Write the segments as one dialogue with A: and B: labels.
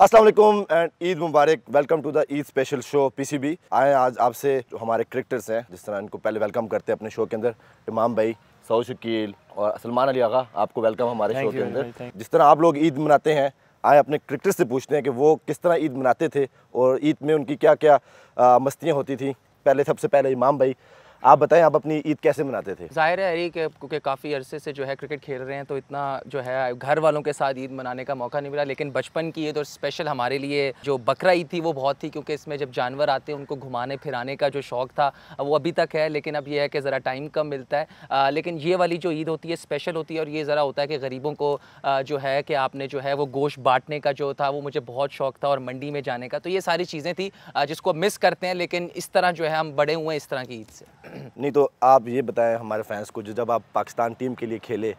A: Aslam and Eid मुबारक welcome to the Eid special show PCB आए आज आपसे जो हमारे क्रिकेटर्स हैं जिस तरह इनको पहले वेलकम करते हैं अपने शो के अंदर इमाम भाई सऊ शकील और सलमान अली आगा आपको वेलकम हमारे शो के अंदर जिस तरह आप लोग ईद मनाते हैं आए अपने क्रिकेटर्स से पूछते हैं कि वो किस तरह ईद मनाते थे और ईद में उनकी क्या क्या मस्तियाँ होती थी पहले सबसे पहले इमाम भाई आप बताएं आप अपनी ईद कैसे मनाते थे
B: जाहिर है अरी क्योंकि काफ़ी अरसे से जो है क्रिकेट खेल रहे हैं तो इतना जो है घर वालों के साथ ईद मनाने का मौका नहीं मिला लेकिन बचपन की ईद और स्पेशल हमारे लिए जो बकरा ईद थी वो बहुत थी क्योंकि इसमें जब जानवर आते हैं उनको घुमाने फिराने का जो शौक़ था वो अभी तक है लेकिन अब यह है कि ज़रा टाइम कम मिलता है आ, लेकिन ये वाली जो ईद होती है स्पेशल होती है और ये ज़रा होता है कि गरीबों को जो है कि आपने जो है वो गोश्त बांटने का जो था वो मुझे बहुत शौक़ था और मंडी में जाने का तो ये सारी चीज़ें थी जिसको मिस करते हैं लेकिन इस तरह जो है हम बड़े हुए हैं इस तरह की ईद से
A: नहीं तो आप ये बताएं हमारे फैंस को जो जब आप पाकिस्तान टीम के लिए खेले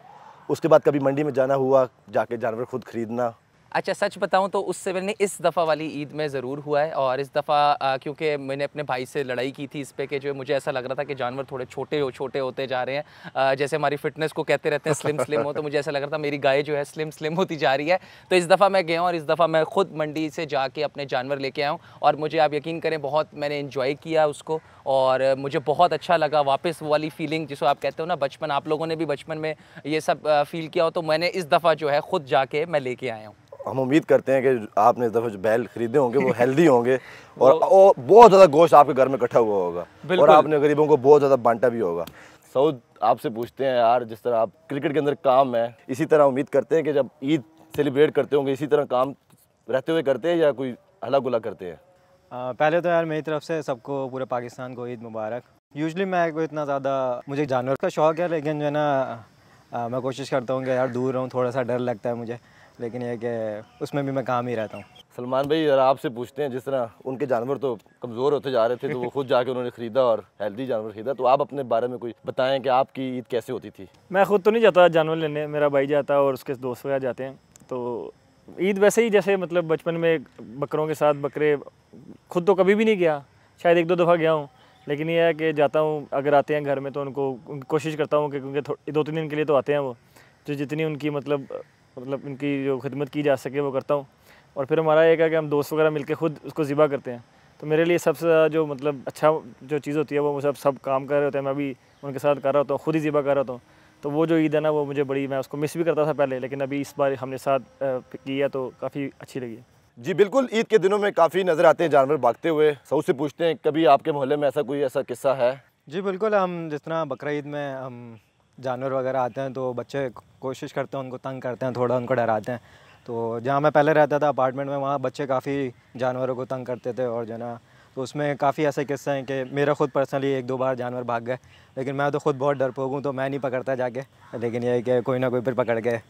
A: उसके बाद कभी मंडी में जाना हुआ जाके जानवर खुद खरीदना
B: अच्छा सच बताऊं तो उससे मैंने इस दफ़ा वाली ईद में ज़रूर हुआ है और इस दफ़ा क्योंकि मैंने अपने भाई से लड़ाई की थी इस पे कि जो मुझे ऐसा लग रहा था कि जानवर थोड़े छोटे हो छोटे होते जा रहे हैं आ, जैसे हमारी फिटनेस को कहते रहते हैं स्लिम स्लिम हो तो मुझे ऐसा लग रहा था मेरी गाय जो है स्लिम स्लिम होती जा रही है तो इस दफ़ा मैं गया और इस दफ़ा मैं खुद मंडी से जाके अपने जानवर लेके आया हूँ और मुझे आप यकीन करें बहुत मैंने इन्जॉय किया उसको और मुझे बहुत अच्छा लगा वापस वो वाली फीलिंग जिसको आप कहते हो ना बचपन आप लोगों ने भी बचपन में ये सब फील किया हो तो मैंने इस दफ़ा जो है ख़ुद जाके मैं लेके आया हूँ
A: हम उम्मीद करते हैं कि आपने इस दफ़ा जो बैल खरीदे होंगे वो हेल्दी होंगे और वो बहुत ज़्यादा गोश्त आपके घर में इकट्ठा हुआ होगा और आपने गरीबों को बहुत ज़्यादा बांटा भी होगा सऊद आपसे पूछते हैं यार जिस तरह आप क्रिकेट के अंदर काम है इसी तरह उम्मीद करते हैं कि जब ईद सेलिब्रेट करते होंगे इसी तरह काम रहते हुए करते हैं या कोई हला गुला करते हैं
C: पहले तो यार मेरी तरफ से सबको पूरे पाकिस्तान को ईद मुबारक यूजली मैं कोई इतना ज़्यादा मुझे जानवर का शौक़ है लेकिन जो है ना मैं कोशिश करता हूँ कि यार दूर रहूँ थोड़ा सा डर लगता है मुझे लेकिन यह कि उसमें भी मैं काम ही रहता हूँ
A: सलमान भाई अगर आपसे पूछते हैं जिस तरह उनके जानवर तो कमज़ोर होते जा रहे थे तो वो खुद जाके उन्होंने ख़रीदा और हेल्दी जानवर ख़रीदा तो आप अपने बारे में कोई बताएं कि आपकी ईद कैसे होती थी
D: मैं खुद तो नहीं जाता जानवर लेने मेरा भाई जाता है और उसके दोस्त वगैरह जाते हैं तो ईद वैसे ही जैसे मतलब बचपन में बकरों के साथ बकरे खुद तो कभी भी नहीं गया शायद एक दो दफ़ा गया हूँ लेकिन यह है कि जाता हूँ अगर आते हैं घर में तो उनको कोशिश करता हूँ कि क्योंकि दो तीन दिन के लिए तो आते हैं वो जो जितनी उनकी मतलब मतलब इनकी जो खिदमत की जा सके वो करता हूँ और फिर हमारा एक है कि हम दोस्त वगैरह मिलकर खुद उसको ज़िबा करते हैं तो मेरे लिए सबसे ज़्यादा जो मतलब अच्छा जो चीज़ होती है वो मुझे सब काम कर रहे होते हैं मैं भी उनके साथ कर रहा होता हूँ खुद ही ज़िबा कर रहा होता हूँ तो वो जो ईद है ना वो मुझे बड़ी मैं उसको मिस भी करता था पहले लेकिन अभी इस बार हमने साथ किया तो काफ़ी
A: अच्छी लगी जी बिल्कुल ईद के दिनों में काफ़ी नज़र आते हैं जानवर भागते हुए सऊ से पूछते हैं कभी आपके मोहल्ले में ऐसा कोई ऐसा किस्सा है
C: जी बिल्कुल हम जिस तरह बकरा ईद में हम जानवर वगैरह आते हैं तो बच्चे कोशिश करते हैं उनको तंग करते हैं थोड़ा उनको डराते हैं तो जहाँ मैं पहले रहता था अपार्टमेंट में वहाँ बच्चे काफ़ी जानवरों को तंग करते थे और जो ना तो उसमें काफ़ी ऐसे किस्से हैं कि मेरा खुद पर्सनली एक दो बार जानवर भाग गए लेकिन मैं तो खुद बहुत डरपोक हूँ तो मैं नहीं पकड़ता जाके लेकिन यह कि कोई ना कोई फिर पकड़ गए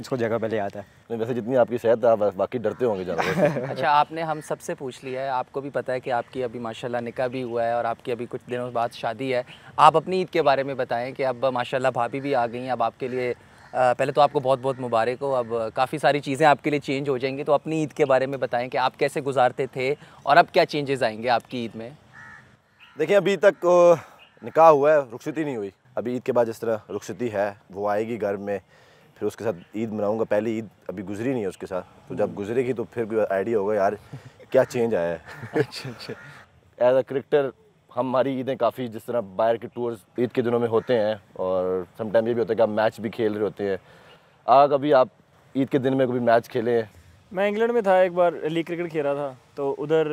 C: इसको जगह पहले आता है
A: नहीं वैसे जितनी आपकी सेहत है आप बाकी डरते होंगे जानवर
B: अच्छा आपने हम सबसे पूछ लिया है आपको भी पता है कि आपकी अभी माशाल्लाह निकाह भी हुआ है और आपकी अभी कुछ दिनों बाद शादी है आप अपनी ईद के बारे में बताएं कि अब माशाल्लाह भाभी भी आ गई हैं अब आपके लिए पहले तो आपको बहुत बहुत मुबारक हो अब काफ़ी सारी चीज़ें आपके लिए चेंज हो जाएंगी तो अपनी ईद के बारे में बताएँ कि आप कैसे गुजारते थे और अब क्या चेंजेस आएंगे आपकी ईद में
A: देखिए अभी तक निकाह हुआ है रुखसती नहीं हुई अभी ईद के बाद जिस तरह रुखसती है वो आएगी घर में फिर उसके साथ ईद मनाऊंगा पहले ईद अभी गुजरी नहीं है उसके साथ तो जब गुजरेगी तो फिर कोई आइडिया होगा यार क्या चेंज आया है अच्छा अच्छा एज अ क्रिकेटर हमारी ईदें काफ़ी जिस तरह बाहर के टूर्स ईद के दिनों में होते हैं और समटाइम ये भी होता है कि आप मैच भी खेल रहे होते हैं आ कभी आप ईद के दिन में कभी मैच खेले हैं
D: मैं इंग्लैंड में था एक बार लीग क्रिकेट खेल रहा था तो उधर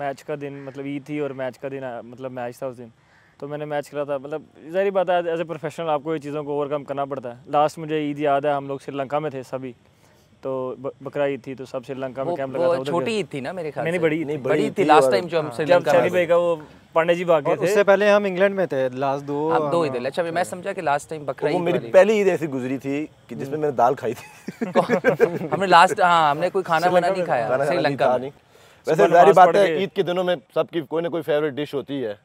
D: मैच का दिन मतलब ईद थी और मैच का दिन मतलब मैच था उस दिन तो मैंने मैच करा था मतलब ज़ाहिर बात है एज ए प्रोफेशनल आपको ये चीज़ों को ओवरकम करना पड़ता है लास्ट मुझे ईद याद है हम लोग श्रीलंका में थे सभी तो बकरा ईद थी तो
C: सब श्रीलंका में कैंप लगा था छोटी ईद थी ना मेरे ख्याल नहीं बड़ी नहीं बड़ी थी लास्ट टाइम जो हम हाँ। श्रीलंका में भाई का वो
B: पांडे जी भाग गए थे उससे
C: पहले हम इंग्लैंड में थे लास्ट दो हम हाँ, दो ईद हाँ। अच्छा मैं
B: समझा कि लास्ट टाइम बकरा ईद मेरी
A: पहली ईद ऐसी गुजरी थी कि जिसमें हम्म। मैंने दाल खाई थी
B: हमने लास्ट हां हमने कोई खाना बना नहीं खाया श्रीलंका
A: वैसे सारी बात है ईद के दिनों में सबकी कोई ना कोई फेवरेट डिश होती है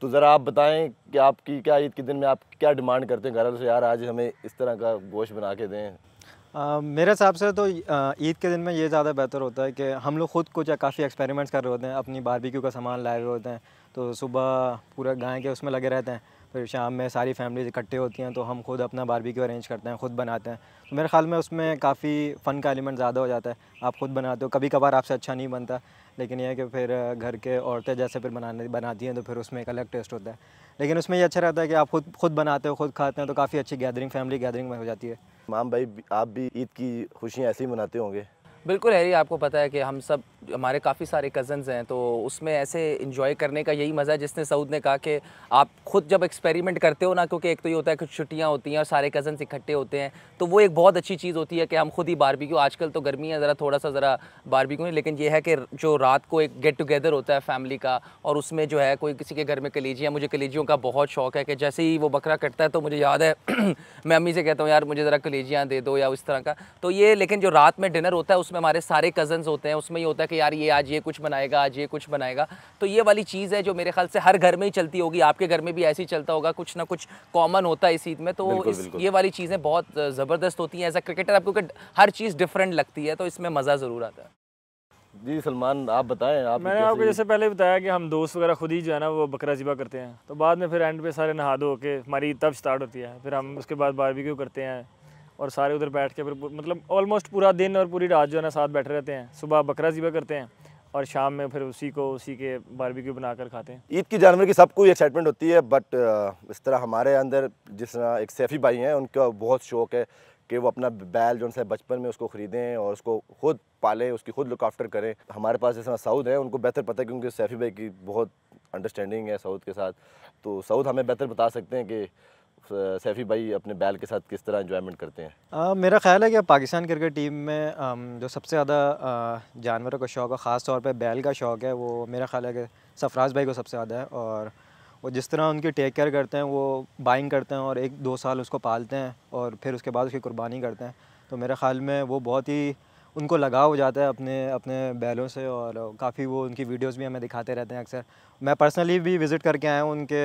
A: तो ज़रा आप बताएं कि आपकी क्या ईद के दिन में आप क्या डिमांड करते हैं घर से यार आज हमें इस तरह का गोश्त बना के दें
C: आ, मेरे हिसाब से तो ईद के दिन में ये ज़्यादा बेहतर होता है कि हम लोग ख़ुद कुछ काफ़ी एक्सपेरिमेंट्स कर रहे होते हैं अपनी बारबेक्यू का सामान ला रहे होते हैं तो सुबह पूरा गाय के उसमें लगे रहते हैं फिर शाम में सारी फैमिली इकट्ठे होती हैं तो हम खुद अपना बारबेक्यू अरेंज करते हैं खुद बनाते हैं तो मेरे ख्याल में उसमें काफ़ी फ़न का एलिमेंट ज़्यादा हो जाता है आप खुद बनाते हो कभी कभार आपसे अच्छा नहीं बनता लेकिन यह कि फिर घर के औरतें जैसे फिर बनाने बनाती हैं तो फिर उसमें एक अलग टेस्ट होता है लेकिन उसमें ये अच्छा रहता है कि आप खुद खुद बनाते हो खुद खाते हैं तो काफ़ी अच्छी गैदरिंग फैमिली गैदरिंग में हो जाती है
A: माम भाई आप भी ईद की खुशियाँ ऐसे ही मनाते होंगे
B: बिल्कुल हैरी आपको पता है कि हम सब हमारे काफ़ी सारे कज़न्स हैं तो उसमें ऐसे इन्जॉय करने का यही मज़ा है जिसने सऊद ने कहा कि आप खुद जब एक्सपेरिमेंट करते हो ना क्योंकि एक तो ये होता है कुछ छुट्टियाँ होती हैं और सारे कज़न्स इकट्ठे होते हैं तो वो एक बहुत अच्छी चीज़ होती है कि हम खुद ही बारबेक्यू आजकल तो गर्मी है ज़रा थोड़ा सा ज़रा बारबी है लेकिन ये है कि जो रात को एक गेट टुगेदर होता है फैमिली का और उसमें जो है कोई किसी के घर में कलेजिया मुझे कलेजियों का बहुत शौक़ है कि जैसे ही वो बकरा कटता है तो मुझे याद है मैं अम्मी से कहता हूँ यार मुझे ज़रा कलेजियाँ दे दो या उस तरह का तो ये लेकिन जो रात में डिनर होता है उसमें में हमारे सारे कज़न्स होते हैं उसमें ये होता है कि यार ये आज ये कुछ बनाएगा आज ये कुछ बनाएगा तो ये वाली चीज़ है जो मेरे ख्याल से हर घर में ही चलती होगी आपके घर में भी ऐसे ही चलता होगा कुछ ना कुछ कॉमन होता है इस ईद में तो बिल्कुल, इस बिल्कुल। ये वाली चीज़ें बहुत ज़बरदस्त होती हैं एज अ क्रिकेटर आपको हर चीज़ डिफरेंट लगती है तो इसमें मज़ा ज़रूर आता है जी सलमान आप बताएं आप
C: मैंने आपको जैसे
D: पहले बताया कि हम दोस्त वगैरह खुद ही जो है ना वो बकरा जिबा करते हैं तो बाद में फिर एंड पे सारे नहा धो के हमारी तब स्टार्ट होती है फिर हम उसके बाद बारबेक्यू करते हैं और सारे उधर बैठ के फिर मतलब ऑलमोस्ट पूरा दिन और पूरी रात जो है ना साथ बैठे रहते हैं सुबह बकरा जीवा करते हैं और शाम में फिर उसी को उसी के बारबेक्यू बनाकर खाते हैं
A: ईद की जानवर की सबको एक्साइटमेंट होती है बट इस तरह हमारे अंदर जिस तरह एक सैफ़ी भाई हैं उनका बहुत शौक है कि वो अपना बैल जो है बचपन में उसको ख़रीदें और उसको खुद पालें उसकी खुद लुक आफ्टर करें हमारे पास जिस साउद है उनको बेहतर पता है क्योंकि सैफ़ी भाई की बहुत अंडरस्टैंडिंग है साउद के साथ तो साउद हमें बेहतर बता सकते हैं कि सैफ़ी भाई अपने बैल के साथ किस तरह इन्जॉयमेंट करते हैं
C: आ, मेरा ख्याल है कि पाकिस्तान क्रिकेट टीम में जो सबसे ज़्यादा जानवरों का शौक़ है ख़ास तौर पर बैल का शौक़ है वो मेरा ख्याल है कि सफराज भाई को सबसे ज़्यादा है और वो जिस तरह उनकी टेक केयर करते हैं वो बाइंग करते हैं और एक दो साल उसको पालते हैं और फिर उसके बाद उसकी कुर्बानी करते हैं तो मेरे ख्याल में वो बहुत ही उनको लगाव हो जाता है अपने अपने बैलों से और काफ़ी वो उनकी वीडियोस भी हमें दिखाते रहते हैं अक्सर मैं पर्सनली भी विज़िट करके आया हूँ उनके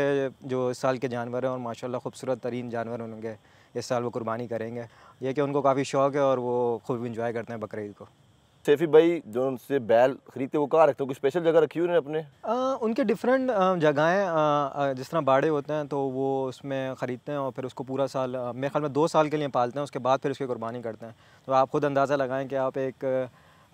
C: जो इस साल के जानवर हैं और माशाल्लाह खूबसूरत तरीन जानवर उनके इस साल वो कुर्बानी करेंगे ये कि उनको काफ़ी शौक़ है और वो खूब इन्जॉय करते हैं बकरीद को
A: सेफ़ी भाई जो उनसे बैल खरीदते वो कहाँ रखते हो कोई स्पेशल जगह रखी हुई है अपने
C: आ, उनके डिफरेंट जगहें जिस तरह बाड़े होते हैं तो वो उसमें ख़रीदते हैं और फिर उसको पूरा साल मेरे ख्याल में दो साल के लिए पालते हैं उसके बाद फिर उसकी कुर्बानी करते हैं तो आप खुद अंदाज़ा लगाएं कि आप एक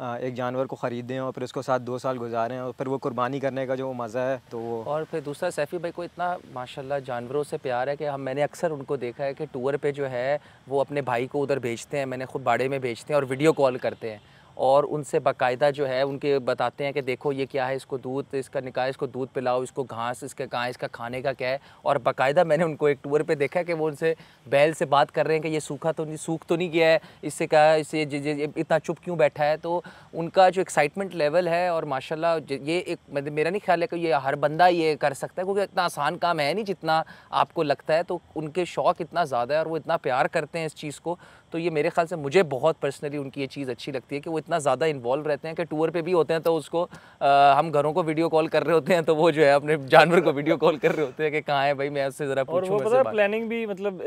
C: एक जानवर को ख़रीदें और फिर उसको साथ दो साल गुजारें और फिर वो कुर्बानी करने का जो मज़ा है तो वो
B: और फिर दूसरा सैफ़ी भाई को इतना माशाल्लाह जानवरों से प्यार है कि हम मैंने अक्सर उनको देखा है कि टूर पे जो है वो अपने भाई को उधर भेजते हैं मैंने खुद बाड़े में भेजते हैं और वीडियो कॉल करते हैं और उनसे बाकायदा जो है उनके बताते हैं कि देखो ये क्या है इसको दूध इसका निकाय इसको दूध पिलाओ इसको घास इसके कहाँ इसका खाने का क्या है और बाकायदा मैंने उनको एक टूर पे देखा कि वो उनसे बैल से बात कर रहे हैं कि ये सूखा तो नहीं सूख तो नहीं गया है इससे क्या इससे इतना चुप क्यों बैठा है तो उनका जो एक्साइटमेंट लेवल है और माशाला ये एक मेरा नहीं ख्याल है कि ये हर बंदा ये कर सकता है क्योंकि इतना आसान काम है नहीं जितना आपको लगता है तो उनके शौक़ इतना ज़्यादा है और वो इतना प्यार करते हैं इस चीज़ को तो ये मेरे ख्याल से मुझे बहुत पर्सनली उनकी ये चीज़ अच्छी लगती है कि वो इतना ज़्यादा इन्वॉल्व रहते हैं कि टूर पे भी होते हैं तो उसको आ, हम घरों को वीडियो कॉल कर रहे होते हैं तो वो जो है अपने जानवर को वीडियो कॉल कर रहे होते हैं कि कहाँ है भाई मैं उससे ज़रा पूछूँ
D: प्लानिंग भी मतलब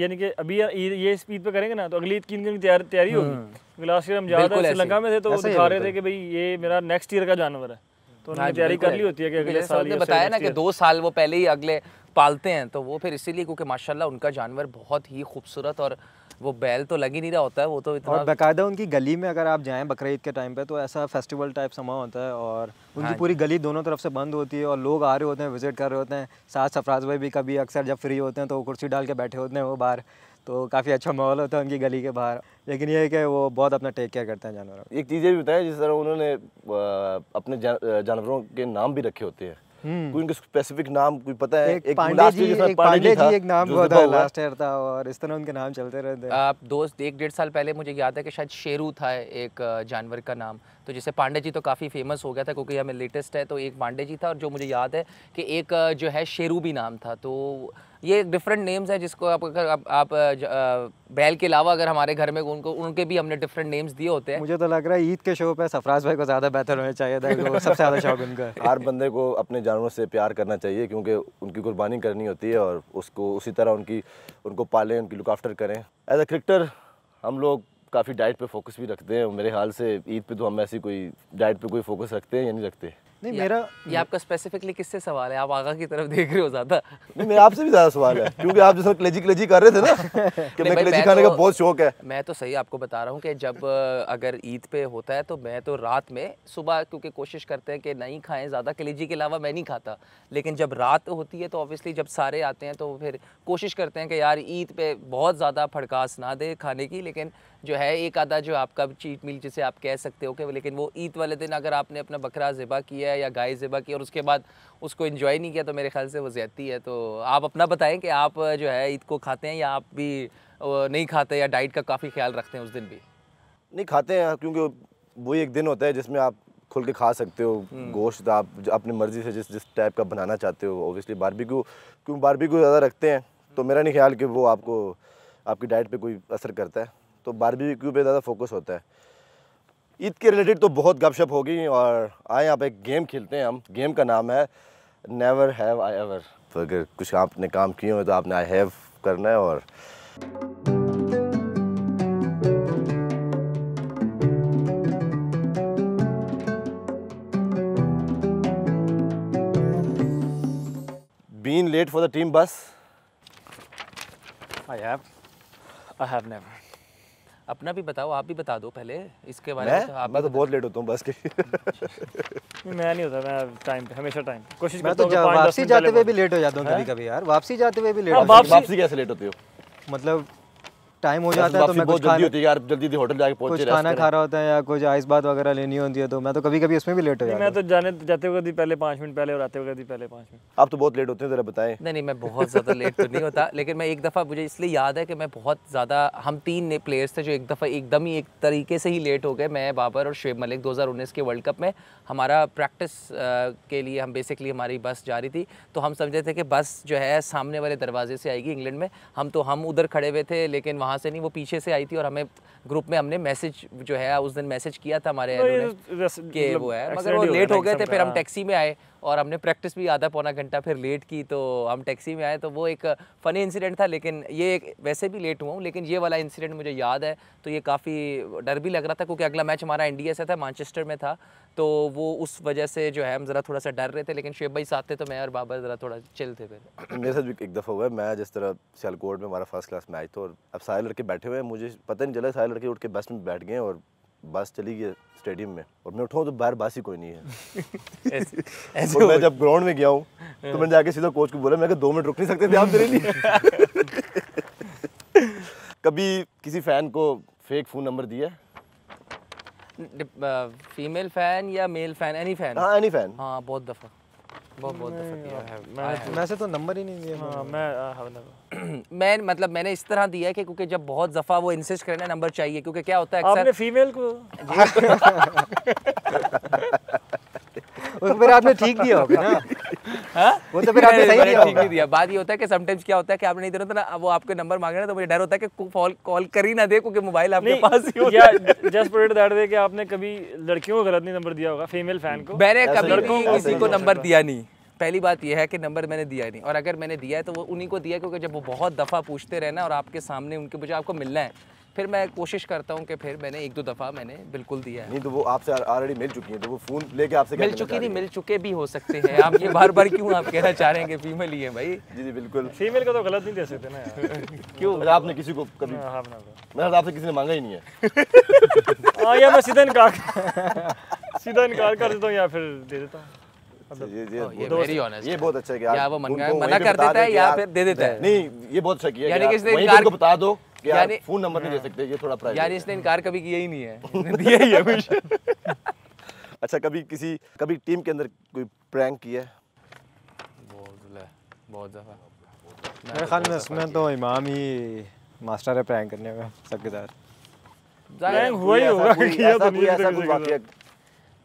D: यानी कि अभी ये स्पीड पर करेंगे ना तो अगली ईद की तैयारी होगी लास्ट हम्म। ईयर हम जा रहे श्रीलंका में थे तो दिखा रहे थे
B: कि भाई ये मेरा नेक्स्ट ईयर का जानवर है तो हाँ तैयारी कर ली होती है कि अगले साल ये बताया ना कि दो साल वो पहले ही अगले पालते हैं तो वो फिर इसीलिए क्योंकि माशाल्लाह उनका जानवर बहुत ही खूबसूरत और वो बैल तो लग ही नहीं रहा होता है वो तो इतना और
C: बाकायदा उनकी गली में अगर आप जाएं बकर के टाइम पे तो ऐसा फेस्टिवल टाइप समा होता है और हाँ उनकी हाँ पूरी गली दोनों तरफ से बंद होती है और लोग आ रहे होते हैं विजिट कर रहे होते हैं साथ सफराज भाई भी कभी अक्सर जब फ्री होते हैं तो कुर्सी डाल के बैठे होते हैं वो बाहर तो काफ़ी अच्छा माहौल होता है उनकी गली के बाहर लेकिन ये है कि वो बहुत अपना टेक केयर करते हैं जानवरों
A: एक चीज़ ये भी बताया जिस तरह उन्होंने अपने जानवरों के नाम भी रखे होते हैं हम्म। कोई उनके स्पेसिफिक नाम कोई पता है एक, एक पांडे जी एक पांडे जी एक नाम बहुत लास्ट
C: ईयर था और इस तरह उनके नाम चलते रहते हैं आप
B: दोस्त एक डेढ़ साल पहले मुझे याद है कि शायद शेरू था एक जानवर का नाम तो जैसे पांडे जी तो काफ़ी फेमस हो गया था क्योंकि हमें लेटेस्ट है तो एक पांडे जी था और जो मुझे याद है कि एक जो है शेरू भी नाम था तो ये डिफरेंट नेम्स हैं जिसको आप अगर आप, आप बैल के अलावा अगर हमारे घर में उनको उनके भी हमने डिफरेंट नेम्स दिए होते हैं
C: मुझे तो लग रहा है ईद के शो पे सफराज भाई को ज़्यादा बेहतर होना चाहिए था सबसे ज़्यादा शौक उनका हर बंदे को अपने
A: जानवरों से प्यार करना चाहिए क्योंकि उनकी कुर्बानी करनी होती है और उसको उसी तरह उनकी उनको पालें उनकी लुकाफ्टर करें एज अ क्रिकेटर हम लोग काफ़ी डाइट पे फोकस भी रखते हैं मेरे ख्याल से ईद पे तो हम ऐसी कोई डाइट पे कोई फोकस रखते हैं या नहीं रखते
B: नहीं मेरा ये आपका स्पेसिफिकली किससे सवाल है आप आगा की तरफ देख रहे हो ज्यादा नहीं मेरा आपसे भी ज्यादा सवाल है
A: क्योंकि आप जैसे क्लेजी क्लेजी कर रहे थे
C: ना कि मैं क्लेजी खाने का तो- बहुत शौक है
B: मैं तो सही आपको बता रहा हूँ कि जब अगर ईद पे होता है तो मैं तो रात में सुबह क्योंकि कोशिश करते हैं कि नहीं खाएं ज़्यादा क्लेजी के अलावा मैं नहीं खाता लेकिन जब रात होती है तो ऑब्वियसली जब सारे आते हैं तो फिर कोशिश करते हैं कि यार ईद पे बहुत ज़्यादा फड़कास ना दे खाने की लेकिन जो है एक आधा जो आपका चीट मील जिसे आप कह सकते हो कि लेकिन वो ईद वाले दिन अगर आपने अपना बकरा ज़िबा किया है या गाय ज़िबा की और उसके बाद उसको इन्जॉय नहीं किया तो मेरे ख्याल से वो ज़्यादती है तो आप अपना बताएं कि आप जो है ईद को खाते हैं या आप भी नहीं खाते या डाइट का काफ़ी ख्याल रखते हैं उस दिन भी
A: नहीं खाते हैं क्योंकि वही एक दिन होता है जिसमें आप खुल के खा सकते हो हम्म। गोश्त आप अपनी मर्ज़ी से जिस जिस टाइप का बनाना चाहते हो ओबियसली बारबेक्यू क्यों बारबेक्यू ज़्यादा रखते हैं तो मेरा नहीं ख्याल कि वो आपको आपकी डाइट पे कोई असर करता है तो बारबी क्यू पे ज़्यादा फोकस होता है ईद के रिलेटेड तो बहुत गपशप होगी और आए आप एक गेम खेलते हैं हम गेम का नाम है नेवर हैव आई एवर तो अगर कुछ आपने काम किए हो तो आपने आई हैव करना है और been late for the team बस I have I have never
B: अपना भी बताओ आप भी बता दो पहले इसके बारे में तो मैं तो बहुत लेट होता हूँ बस के
D: मैं नहीं होता मैं टाइम पे हमेशा टाइम कोशिश करता तो हूँ वापसी जाते हुए भी लेट हो जाता हूँ कभी
C: कभी यार वापसी जाते हुए भी लेट हाँ, वापसी
A: कैसे लेट होती हो
C: मतलब टाइम हो तो जाता है तो मैं कुछ जल्दी होती
A: है यार जल्दी जल्दी होटल जाके
D: पहुंच कुछ खाना खा
C: रहा होता है या कुछ आइस बात वगैरह लेनी होती है तो मैं तो कभी कभी उसमें भी लेट हो जाता मैं
D: तो जाने जाते वक्त ही पहले पाँच मिनट पहले और आते वक्त ही
B: पहले पाँच
C: मिनट आप तो बहुत लेट होते हैं ज़रा बताएं
B: नहीं नहीं मैं बहुत ज़्यादा लेट तो नहीं होता लेकिन मैं एक दफ़ा मुझे इसलिए याद है कि मैं बहुत ज़्यादा हम तीन ने प्लेयर्स थे जो एक दफ़ा एकदम ही एक तरीके से ही लेट हो गए मैं बाबर और शुएब मलिक 2019 के वर्ल्ड कप में हमारा प्रैक्टिस के लिए हम बेसिकली हमारी बस जा रही थी तो हम समझे थे कि बस जो है सामने वाले दरवाजे से आएगी इंग्लैंड में हम तो हम उधर खड़े हुए थे लेकिन वहाँ वहाँ से नहीं वो पीछे से आई थी और हमें ग्रुप में हमने मैसेज जो है उस दिन मैसेज किया था हमारे मतलब वो है मगर वो लेट हो गए थे फिर हम हाँ। टैक्सी में आए और हमने प्रैक्टिस भी आधा पौना घंटा फिर लेट की तो हम टैक्सी में आए तो वो एक फ़नी इंसिडेंट था लेकिन ये एक वैसे भी लेट हुआ हूँ लेकिन ये वाला इंसिडेंट मुझे याद है तो ये काफ़ी डर भी लग रहा था क्योंकि अगला मैच हमारा इंडिया से था मानचेस्टर में था तो वो उस वजह से जो है हम ज़रा थोड़ा सा डर रहे थे लेकिन शेब भाई साथ थे तो मैं और बाबा ज़रा थोड़ा चिल थे फिर
A: मेरे साथ भी एक दफ़ा हुआ है मैं जिस तरह सियालकोट में हमारा फर्स्ट क्लास मैच था और अब सारे लड़के बैठे हुए हैं मुझे पता नहीं चला सारे लड़के उठ के बस में बैठ गए और बस चली गई स्टेडियम में और मैं उठाऊँ तो बाहर बस ही कोई नहीं है ऐसे, ऐसे और मैं जब ग्राउंड में गया हूँ तो मैंने जाके सीधा कोच को बोला मैं दो मिनट रुक नहीं सकते थे आप मेरे लिए कभी किसी फैन को फेक फोन नंबर दिया
B: फीमेल फैन या मेल फैन एनी फैन हाँ एनी फैन हाँ बहुत दफ़ा
C: बहुत तो नंबर ही नहीं दिया हाँ,
B: हाँ, हाँ, मैं मतलब मैंने इस तरह दिया है कि क्योंकि जब बहुत दफा वो इंसिस्ट करें नंबर चाहिए क्योंकि क्या होता है आपने फीमेल को
C: उसमें आपने ठीक दिया होगा ना हाँ? वो तो फिर आपने सही दिया ठीक नहीं
B: दिया बात ये होता है कि समटाइम्स क्या होता है कि आपने इधर होता ना वो आपके नंबर मांग रहे तो मुझे डर होता है कि कॉल कॉल कर ही ना दे क्योंकि मोबाइल आपके पास ही होता है जस्ट प्रोडक्ट दैट दे कि आपने कभी लड़कियों को गलत नहीं नंबर दिया होगा फीमेल फैन को मैंने कभी किसी को नंबर दिया नहीं पहली बात यह है कि नंबर मैंने दिया नहीं और अगर मैंने दिया है तो वो उन्हीं को दिया क्योंकि जब वो बहुत दफ़ा पूछते रहना और आपके सामने उनके मुझे आपको मिलना है फिर मैं कोशिश करता हूँ कि फिर मैंने एक दो दफ़ा मैंने बिल्कुल दिया है
A: नहीं तो वो आपसे ऑलरेडी मिल चुकी है तो वो फ़ोन लेके आपसे मिल चुकी नहीं
B: मिल चुके भी हो सकते हैं आप ये बार
A: बार क्यों आप कहना चाह रहे हैं कि फीमेल ही है भाई जी जी बिल्कुल फीमेल का तो गलत नहीं दे सकते ना क्यों आपने किसी को कभी मतलब आपसे किसी ने मांगा ही नहीं है हाँ या मैं सीधा
D: इनकार सीधा इनकार कर देता हूँ या फिर दे देता हूँ
A: ये ये ये बहुत अच्छा है कि आप मना कर देता है या फिर दे देता है नहीं ये बहुत अच्छा किया यानी कि इसने इनकार को बता दो यानी फोन नंबर नहीं दे हाँ। सकते ये थोड़ा प्राइवेट यानी इसने इनकार कभी किया ही नहीं है दिया ही है अच्छा कभी किसी कभी टीम के अंदर कोई प्रैंक किया है
B: बहुत ले बहुत ज्यादा मेरे तो ख्याल में
C: इसमें तो इमाम ही मास्टर है प्रैंक करने में सबके साथ
B: प्रैंक हुआ ही होगा किया तो नहीं ऐसा कुछ वाकया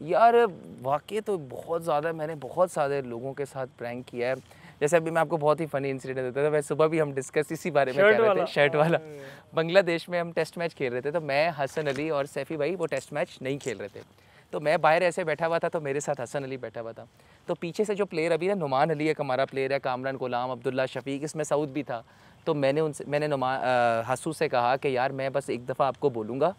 B: यार वाकई तो बहुत ज़्यादा मैंने बहुत सारे लोगों के साथ प्रैंक किया है जैसे अभी मैं आपको बहुत ही फनी इंसिडेंट देता था वैसे सुबह भी हम डिस्कस इसी बारे में कर रहे थे शर्ट वाला हाँ, हाँ, हाँ। बांग्लादेश में हम टेस्ट मैच खेल रहे थे तो मैं हसन अली और सैफी भाई वो टेस्ट मैच नहीं खेल रहे थे तो मैं बाहर ऐसे बैठा हुआ था तो मेरे साथ हसन अली बैठा हुआ था तो पीछे से जो प्लेयर अभी ना नुमान अली एक हमारा प्लेयर है कामरान गुलाम अब्दुल्ला शफीक इसमें सऊद भी था तो मैंने उनसे मैंने नुमा हसू से कहा कि यार मैं बस एक दफ़ा आपको बोलूँगा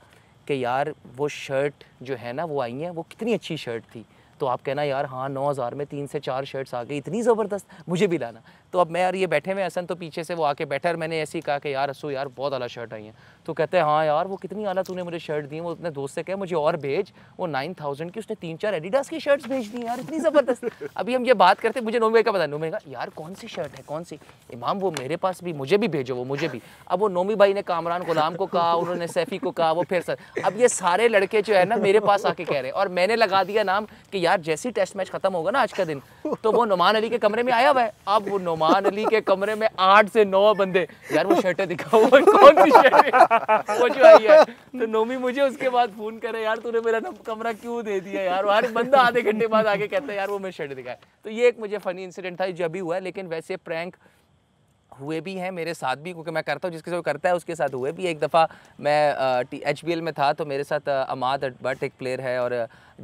B: कि यार वो शर्ट जो है ना वो आई है वो कितनी अच्छी शर्ट थी तो आप कहना यार हाँ नौ हज़ार में तीन से चार शर्ट्स आ गई इतनी ज़बरदस्त मुझे भी लाना तो अब मैं यार ये बैठे हुए हसन तो पीछे से वो आके बैठा और मैंने ऐसे ही कहा कि यार हसू यार बहुत अला शर्ट आई है तो कहते हैं हाँ यार वो कितनी अला तूने मुझे शर्ट दी वो अपने दोस्त से कहे मुझे और भेज वो नाइन थाउजेंड की उसने तीन चार एडिडास की शर्ट्स भेज दी यार इतनी ज़बरदस्त अभी हम ये बात करते मुझे नोमे का पता नोमेगा का यार कौन सी शर्ट है कौन सी इमाम वो मेरे पास भी मुझे भी भेजो वो मुझे भी अब वो नोमी भाई ने कामरान गुलाम को कहा उन्होंने सैफी को कहा वो फिर सर अब ये सारे लड़के जो है ना मेरे पास आके कह रहे हैं और मैंने लगा दिया नाम कि यार जैसी टेस्ट मैच खत्म होगा ना आज का दिन तो वो नुमान अली के कमरे में आया हुआ है अब वो नुमान अली के कमरे में आठ से नौ बंदे यार वो शर्टें दिखाओ
C: कौन सी
B: वो जो आई है तो नोमी मुझे उसके बाद फ़ोन करे यार तूने मेरा कमरा क्यों दे दिया यार हर बंदा आधे घंटे बाद आके कहता है यार वो मैं शर्ट दिखाया तो ये एक मुझे फ़नी इंसिडेंट था जो अभी हुआ है लेकिन वैसे प्रैंक हुए भी हैं मेरे साथ भी क्योंकि मैं करता हूँ जिसके साथ करता है उसके साथ हुए भी एक दफ़ा मैं एच बी एल में था तो मेरे साथ अमाद अटबट एक प्लेयर है और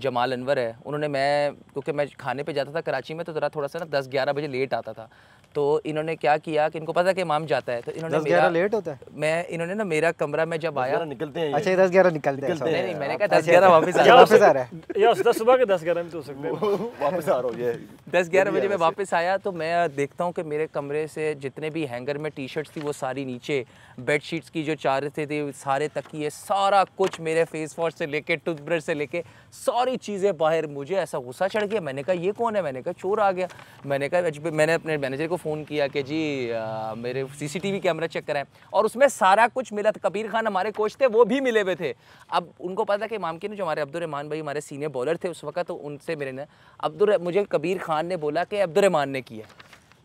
B: जमाल अनवर है उन्होंने मैं क्योंकि मैं खाने पे जाता था कराची में तो ज़रा थोड़ा सा ना दस ग्यारह बजे लेट आता था तो इन्होंने क्या किया कि इनको पता कि इमाम जाता है तो इन्होंने मेरा लेट होता है मैं इन्होंने ना मेरा कमरा में जब आया निकलते हैं अच्छा दस ग्यारह निकलते हैं नहीं नहीं मैंने कहा अच्छा, दस ग्यारह अच्छा। वापस आ रहा है या उस सुबह के दस ग्यारह में तो सकते वापस आ रहा हूँ दस ग्यारह बजे मैं वापस आया तो मैं देखता हूँ कि मेरे कमरे से जितने भी हैंगर में टी शर्ट्स थी वो सारी नीचे बेड शीट्स की जो चारतें थे सारे तकिए सारा कुछ मेरे फेस वॉश से लेके टूथब्रश से लेके सारी चीज़ें बाहर मुझे ऐसा गुस्सा चढ़ गया मैंने कहा ये कौन है मैंने कहा चोर आ गया मैंने कहा मैंने अपने मैनेजर को फ़ोन किया कि जी आ, मेरे सीसीटीवी कैमरा चेक कराएं और उसमें सारा कुछ मिला था कबीर खान हमारे कोच थे वो भी मिले हुए थे अब उनको पता था कि मामकिन जो हमारे अब्दुलरहमान भाई हमारे सीनियर बॉलर थे उस वक्त तो उनसे मेरे ने अब्दुल मुझे कबीर खान ने बोला कि अब्दुलरहमान ने किया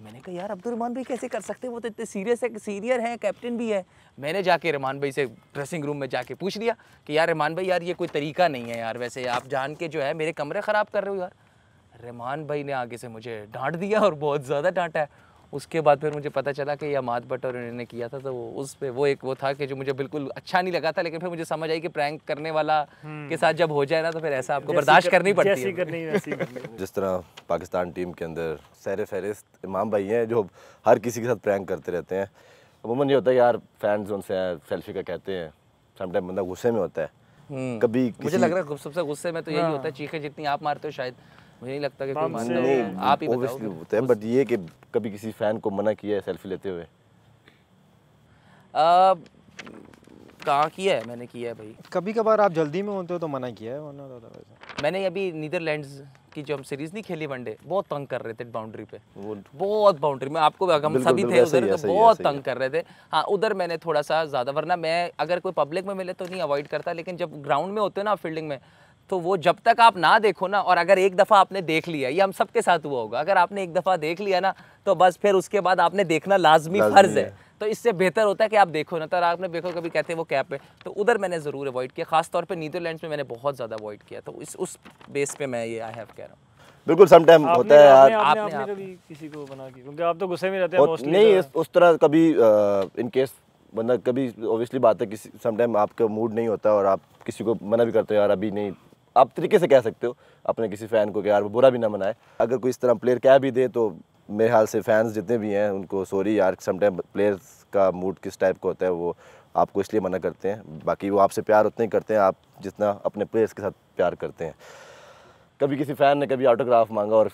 B: मैंने कहा यार अब्दुलरहमान भाई कैसे कर सकते वो तो इतने सीरियस है सीनियर हैं कैप्टन भी है मैंने जाके रहमान भाई से ड्रेसिंग रूम में जाके पूछ लिया कि यार रहमान भाई यार ये कोई तरीका नहीं है यार वैसे आप जान के जो है मेरे कमरे ख़राब कर रहे हो यार रहमान भाई ने आगे से मुझे डांट दिया और बहुत ज़्यादा डांटा है उसके बाद फिर मुझे पता चला कि यह मात बटर इन्होंने किया था तो वो उस पर वो एक वो था कि जो मुझे बिल्कुल अच्छा नहीं लगा था लेकिन फिर मुझे समझ आई कि प्रैंक करने वाला हम्म। के साथ जब हो जाए ना तो फिर ऐसा आपको बर्दाश्त कर, करनी पड़ती है करनी,
C: करनी।
A: जिस तरह पाकिस्तान टीम के अंदर सैर फहरिस्त इमाम भाई हैं जो हर किसी के साथ प्रैंक करते रहते हैं अमूमन ये होता है यार फैंस उनसे सेल्फी का कहते हैं समटाइम बंदा गुस्से में होता है हम्म। कभी मुझे लग रहा
B: है सबसे गुस्से में तो यही हाँ। होता है चीखें जितनी आप मारते हो शायद मुझे नहीं लगता कि कोई मान नहीं आप ही बताओ
A: बट ये कि कभी किसी फैन को मना किया है सेल्फी लेते हुए
B: कहाँ किया है मैंने किया है भाई
C: कभी कभार आप जल्दी में होते हो तो मना किया है वरना तो
B: मैंने अभी नीदरलैंड्स की जो हम सीरीज नहीं खेली वनडे बहुत तंग कर रहे थे बाउंड्री पे बहुत बाउंड्री में आपको हम सभी थे उधर तो बहुत तंग कर रहे थे हाँ उधर मैंने थोड़ा सा ज़्यादा वरना मैं अगर कोई पब्लिक में मिले तो नहीं अवॉइड करता लेकिन जब ग्राउंड में होते हो ना फील्डिंग में तो वो जब तक आप ना देखो ना और अगर एक दफ़ा आपने देख लिया ये हम सबके साथ हुआ होगा अगर आपने एक दफ़ा देख लिया ना तो बस फिर उसके बाद आपने देखना लाजमी फ़र्ज़ है तो इससे बेहतर होता है कि आप देखो ना तो आपने देखो कभी कहते हैं वो कैप है तो उधर मैंने ज़रूर अवॉइड किया खासतौर पर नीदरलैंड्स में मैंने बहुत ज़्यादा अवॉइड किया तो इस उस बेस पे मैं ये आई हैव कह रहा हूँ बिल्कुल सम टाइम होता है यार आपने, आपने, आपने, आपने कभी
D: किसी को बना की क्योंकि आप तो गुस्से में रहते हैं
B: नहीं
A: तो उस तरह कभी इन केस बंदा कभी ऑब्वियसली बात है किसी सम टाइम आपका मूड नहीं होता और आप किसी को मना भी करते हो यार अभी नहीं आप तरीके से कह सकते हो अपने किसी फ़ैन को कि यार वो बुरा भी ना मनाए अगर कोई इस तरह प्लेयर कह भी दे तो मेरे ख्याल से फैंस जितने भी हैं उनको सॉरी यार समटाइम प्लेयर्स का मूड किस टाइप का होता है वो आपको इसलिए मना करते हैं बाकी वो आपसे प्यार उतने ही करते हैं आप जितना अपने प्लेयर्स के साथ प्यार करते हैं कभी किसी फ़ैन ने कभी ऑटोग्राफ मांगा और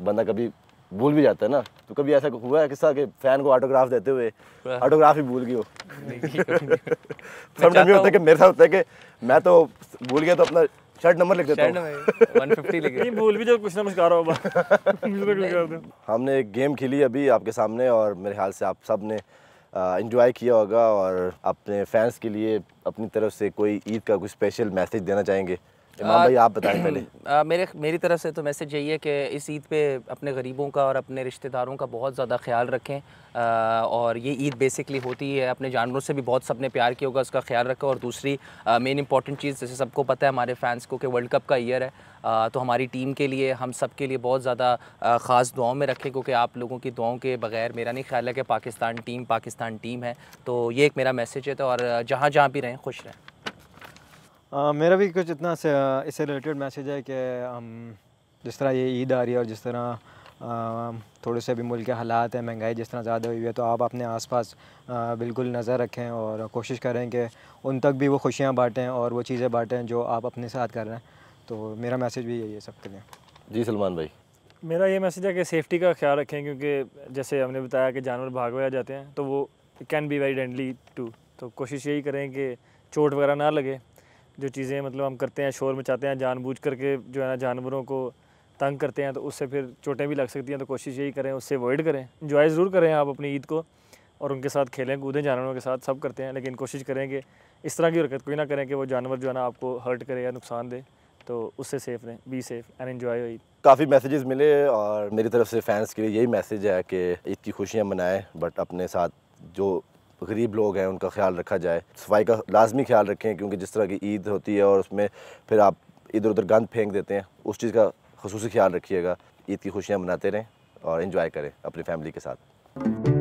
A: बंदा कभी भूल भी जाता है ना तो कभी ऐसा हुआ है किस्सा कि फ़ैन को ऑटोग्राफ देते हुए ऑटोग्राफ ही भूल गई हो समटाइम ये होता है कि मेरे साथ होता है कि मैं तो भूल गया तो अपना शर्ट नंबर लिख देता हूँ
D: भूल भी जो कुछ नमस्कार तो
A: हमने एक गेम खेली अभी आपके सामने और मेरे ख्याल से आप सब ने इन्जॉय किया होगा और अपने फैंस के लिए अपनी तरफ से कोई ईद का कुछ स्पेशल मैसेज देना चाहेंगे इमाम भाई आप बताएं पहले
B: मेरे मेरी तरफ से तो मैसेज यही है कि इस ईद पे अपने गरीबों का और अपने रिश्तेदारों का बहुत ज़्यादा ख्याल रखें आ, और ये ईद बेसिकली होती है अपने जानवरों से भी बहुत सबने प्यार किया होगा उसका ख्याल रखें और दूसरी मेन इंपॉर्टेंट चीज़ जैसे सबको पता है हमारे फैंस को कि वर्ल्ड कप का ईयर है आ, तो हमारी टीम के लिए हम सब के लिए बहुत ज़्यादा ख़ास दुआओं में रखें क्योंकि आप लोगों की दुआओं के बगैर मेरा नहीं ख्याल है कि पाकिस्तान टीम पाकिस्तान टीम है तो ये एक मेरा मैसेज है तो और जहाँ जहाँ भी रहें खुश रहें
C: आ, मेरा भी कुछ इतना इससे रिलेटेड मैसेज है कि हम जिस तरह ये ईद आ रही है और जिस तरह थोड़े से भी मुल्क के हालात हैं महंगाई जिस तरह ज़्यादा हुई है तो आप अपने आसपास बिल्कुल नज़र रखें और कोशिश करें कि उन तक भी वो खुशियाँ बाँटें और वो चीज़ें बाँटें जो आप अपने साथ कर रहे हैं तो मेरा मैसेज भी यही है सबके लिए जी सलमान भाई मेरा ये मैसेज है कि सेफ्टी का
D: ख्याल रखें क्योंकि जैसे हमने बताया कि जानवर भाग आ जाते हैं तो वो कैन बी वेरी डेंडली टू तो कोशिश यही करें कि चोट वगैरह ना लगे जो चीज़ें मतलब हम करते हैं शोर मचाते हैं जानबूझ करके जो है ना जानवरों को तंग करते हैं तो उससे फिर चोटें भी लग सकती हैं तो कोशिश यही करें उससे अवॉइड करें इन्जॉय ज़रूर करें आप अपनी ईद को और उनके साथ खेलें कूदें जानवरों के साथ सब करते हैं लेकिन कोशिश करें कि इस तरह की हरकत कोई ना करें कि वो जानवर जो है ना आपको हर्ट करे या नुकसान दे तो उससे सेफ़ रहें be safe and enjoy Eid
A: काफ़ी मैसेजेस मिले और मेरी तरफ से फैंस के लिए यही मैसेज है कि ईद की खुशियाँ मनाएं बट अपने साथ जो गरीब लोग हैं उनका ख्याल रखा जाए सफाई का लाजमी ख्याल रखें क्योंकि जिस तरह की ईद होती है और उसमें फिर आप इधर उधर गंद फेंक देते हैं उस चीज़ का खसूस ख्याल रखिएगा ईद की खुशियाँ मनाते रहें और इन्जॉय करें अपनी फैमिली के साथ